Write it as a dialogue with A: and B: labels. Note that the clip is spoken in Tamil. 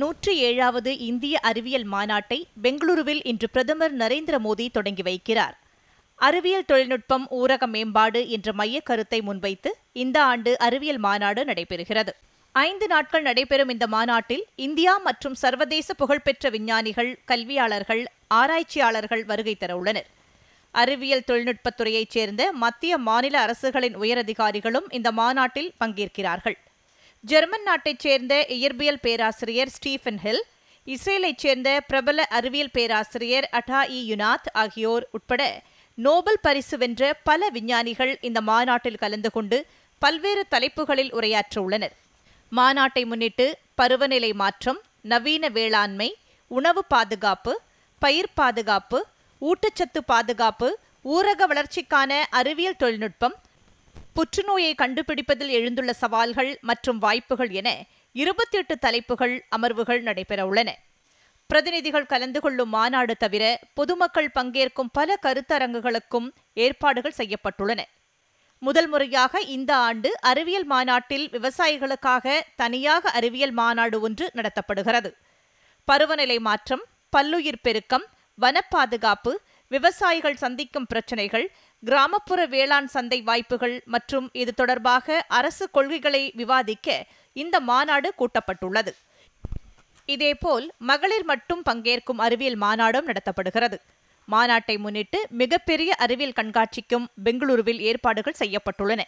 A: நூற்றி ஏழாவது இந்திய அறிவியல் மாநாட்டை பெங்களூருவில் இன்று பிரதமர் நரேந்திர மோடி தொடங்கி வைக்கிறார் அறிவியல் தொழில்நுட்பம் ஊரக மேம்பாடு என்ற மைய கருத்தை முன்வைத்து இந்த ஆண்டு அறிவியல் மாநாடு நடைபெறுகிறது ஐந்து நாட்கள் நடைபெறும் இந்த மாநாட்டில் இந்தியா மற்றும் சர்வதேச புகழ்பெற்ற விஞ்ஞானிகள் கல்வியாளர்கள் ஆராய்ச்சியாளர்கள் வருகை தர உள்ளனர் அறிவியல் தொழில்நுட்பத்துறையைச் சேர்ந்த மத்திய மாநில அரசுகளின் உயரதிகாரிகளும் இந்த மாநாட்டில் பங்கேற்கிறார்கள் ஜெர்மன் நாட்டைச் சேர்ந்த இயற்பியல் பேராசிரியர் ஸ்டீஃபன் ஹில் இஸ்ரேலைச் சேர்ந்த பிரபல அறிவியல் பேராசிரியர் அட்டா இ யுனாத் ஆகியோர் உட்பட நோபல் பரிசு வென்ற பல விஞ்ஞானிகள் இந்த மாநாட்டில் கலந்து கொண்டு பல்வேறு தலைப்புகளில் உரையாற்ற உள்ளனர் மாநாட்டை முன்னிட்டு பருவநிலை மாற்றம் நவீன வேளாண்மை உணவு பாதுகாப்பு பயிர் பாதுகாப்பு ஊட்டச்சத்து பாதுகாப்பு ஊரக வளர்ச்சிக்கான அறிவியல் தொழில்நுட்பம் புற்றுநோயை கண்டுபிடிப்பதில் எழுந்துள்ள சவால்கள் மற்றும் வாய்ப்புகள் என இருபத்தி எட்டு தலைப்புகள் அமர்வுகள் நடைபெறவுள்ளன பிரதிநிதிகள் கலந்து கொள்ளும் மாநாடு தவிர பொதுமக்கள் பங்கேற்கும் பல கருத்தரங்குகளுக்கும் ஏற்பாடுகள் செய்யப்பட்டுள்ளன முதல் முறையாக இந்த ஆண்டு அறிவியல் மாநாட்டில் விவசாயிகளுக்காக தனியாக அறிவியல் மாநாடு ஒன்று நடத்தப்படுகிறது பருவநிலை மாற்றம் பல்லுயிர் பெருக்கம் வனப்பாதுகாப்பு விவசாயிகள் சந்திக்கும் பிரச்சினைகள் கிராமப்புற வேளாண் சந்தை வாய்ப்புகள் மற்றும் இது தொடர்பாக அரசு கொள்கைகளை விவாதிக்க இந்த மாநாடு கூட்டப்பட்டுள்ளது இதேபோல் மகளிர் மட்டும் பங்கேற்கும் அறிவியல் மாநாடும் நடத்தப்படுகிறது மாநாட்டை முன்னிட்டு மிகப்பெரிய அறிவியல் கண்காட்சிக்கும் பெங்களூருவில் ஏற்பாடுகள் செய்யப்பட்டுள்ளன